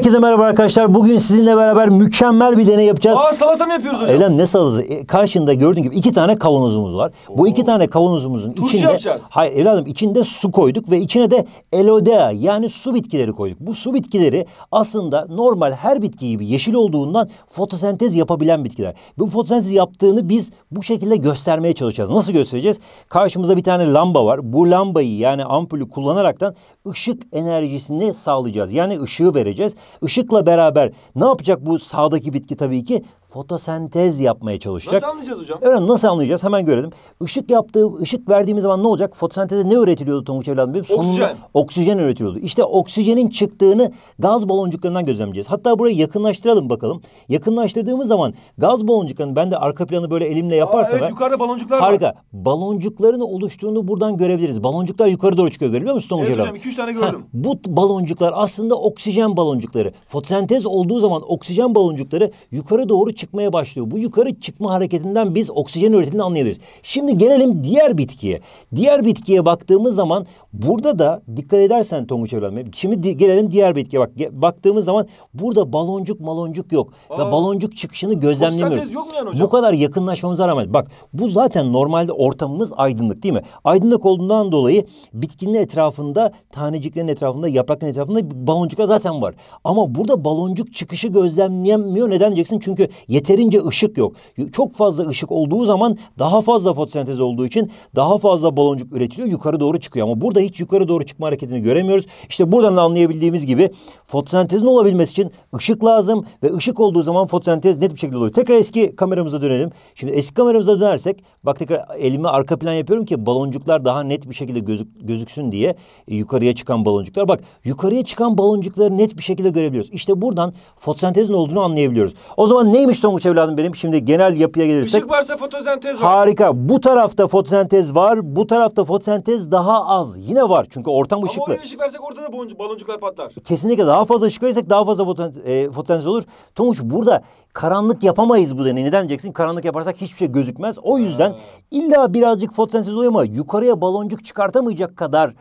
Herkese merhaba arkadaşlar. Bugün sizinle beraber mükemmel bir deney yapacağız. Aa salata mı yapıyoruz hocam? Eylem ne salatası? E, karşında gördüğün gibi iki tane kavanozumuz var. Oo. Bu iki tane kavanozumuzun Turşu içinde... yapacağız. Hayır evladım içinde su koyduk ve içine de elodea yani su bitkileri koyduk. Bu su bitkileri aslında normal her bitki gibi yeşil olduğundan fotosentez yapabilen bitkiler. Bu fotosentez yaptığını biz bu şekilde göstermeye çalışacağız. Nasıl göstereceğiz? Karşımızda bir tane lamba var. Bu lambayı yani ampulü kullanaraktan ışık enerjisini sağlayacağız. Yani ışığı vereceğiz. Işıkla beraber ne yapacak bu sağdaki bitki tabii ki? fotosentez yapmaya çalışacak. Nasıl anlayacağız hocam? Evet nasıl anlayacağız? Hemen görelim. Işık yaptığı, ışık verdiğimiz zaman ne olacak? Fotosentezde ne üretiliyordu Tonguç evladım? Benim? Sonunda oksijen. oksijen üretiliyordu. İşte oksijenin çıktığını gaz baloncuklarından gözlemleyeceğiz. Hatta burayı yakınlaştıralım bakalım. Yakınlaştırdığımız zaman gaz baloncuklarını ben de arka planı böyle elimle yaparsam. Aa, evet ben, yukarıda baloncuklar harika. var. Harika. Baloncukların oluştuğunu buradan görebiliriz. Baloncuklar yukarı doğru çıkıyor görüyor musun Tonguç evladım? Evet hocam 2-3 tane gördüm. Ha, bu baloncuklar aslında oksijen baloncukları. Fotosentez olduğu zaman oksijen baloncukları yukarı doğru çıkmaya başlıyor. Bu yukarı çıkma hareketinden biz oksijen üretimini anlayabiliriz. Şimdi gelelim diğer bitkiye. Diğer bitkiye baktığımız zaman burada da dikkat edersen Tonguç evlenme. Şimdi di gelelim diğer bitkiye bak. Baktığımız zaman burada baloncuk maloncuk yok. Aa, Ve baloncuk çıkışını gözlemlemiyoruz. Yok mu yani hocam? Bu kadar yakınlaşmamıza rağmen bak bu zaten normalde ortamımız aydınlık değil mi? Aydınlık olduğundan dolayı bitkinin etrafında taneciklerin etrafında yaprakların etrafında baloncuklar zaten var. Ama burada baloncuk çıkışı gözlemleyemiyor. Neden diyeceksin? Çünkü Yeterince ışık yok. Çok fazla ışık olduğu zaman daha fazla fotosentez olduğu için daha fazla baloncuk üretiliyor. Yukarı doğru çıkıyor ama burada hiç yukarı doğru çıkma hareketini göremiyoruz. İşte buradan da anlayabildiğimiz gibi fotosentezin olabilmesi için ışık lazım ve ışık olduğu zaman fotosentez net bir şekilde oluyor. Tekrar eski kameramıza dönelim. Şimdi eski kameramıza dönersek bak tekrar elimi arka plan yapıyorum ki baloncuklar daha net bir şekilde gözük, gözüksün diye e, yukarıya çıkan baloncuklar. Bak yukarıya çıkan baloncukları net bir şekilde görebiliyoruz. İşte buradan fotosentezin olduğunu anlayabiliyoruz. O zaman neymiş sonuç evladım benim. Şimdi genel yapıya gelirsek. Işık varsa fotosentez var. Harika. Bu tarafta fotosentez var. Bu tarafta fotosentez daha az. Yine var çünkü ortam ışıklı. Ama oraya ışık versek ortada boncuk, baloncuklar patlar. Kesinlikle daha fazla ışık verirsek daha fazla e, fotosentez, olur. Tonguç burada karanlık yapamayız bu deney. Neden diyeceksin? Karanlık yaparsak hiçbir şey gözükmez. O yüzden ha. illa birazcık fotosentez oluyor ama yukarıya baloncuk çıkartamayacak kadar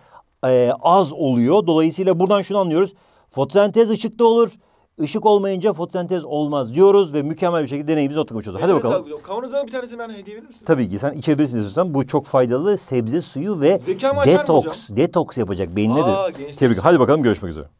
e, az oluyor. Dolayısıyla buradan şunu anlıyoruz. Fotosentez ışıkta olur. Işık olmayınca fotosentez olmaz diyoruz ve mükemmel bir şekilde deneyimizi oturmuş oluyor. Hadi bakalım. Kavanozların bir tanesini ben hediye verir misin? Tabii ki sen içebilirsin istiyorsan. Bu çok faydalı sebze suyu ve Zekamı açar detoks, detoks yapacak beynine Aa, de. Tebrik. Hadi bakalım görüşmek üzere.